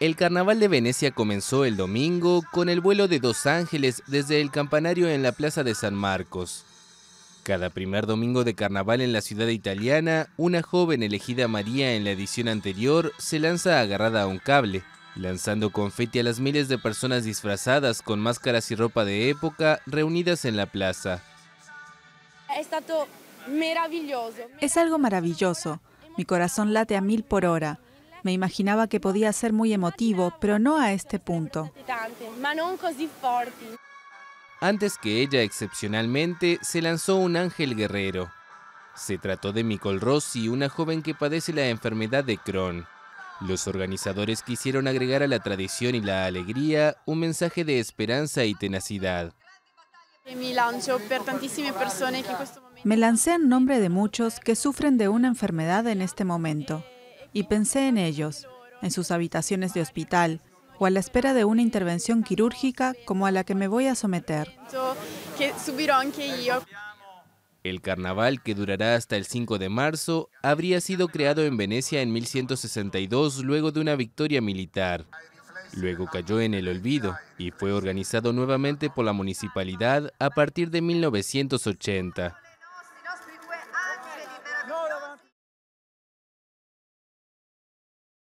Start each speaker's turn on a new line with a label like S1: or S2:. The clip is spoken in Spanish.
S1: El Carnaval de Venecia comenzó el domingo con el vuelo de dos ángeles desde el campanario en la Plaza de San Marcos. Cada primer domingo de carnaval en la ciudad italiana, una joven elegida María en la edición anterior se lanza agarrada a un cable, lanzando confeti a las miles de personas disfrazadas con máscaras y ropa de época reunidas en la plaza.
S2: Es algo maravilloso. Mi corazón late a mil por hora. Me imaginaba que podía ser muy emotivo, pero no a este punto.
S1: Antes que ella, excepcionalmente, se lanzó un ángel guerrero. Se trató de Nicole Rossi, una joven que padece la enfermedad de Crohn. Los organizadores quisieron agregar a la tradición y la alegría un mensaje de esperanza y tenacidad.
S2: Me lancé en nombre de muchos que sufren de una enfermedad en este momento y pensé en ellos, en sus habitaciones de hospital o a la espera de una intervención quirúrgica como a la que me voy a someter.
S1: El carnaval, que durará hasta el 5 de marzo, habría sido creado en Venecia en 1162 luego de una victoria militar. Luego cayó en el olvido y fue organizado nuevamente por la municipalidad a partir de 1980.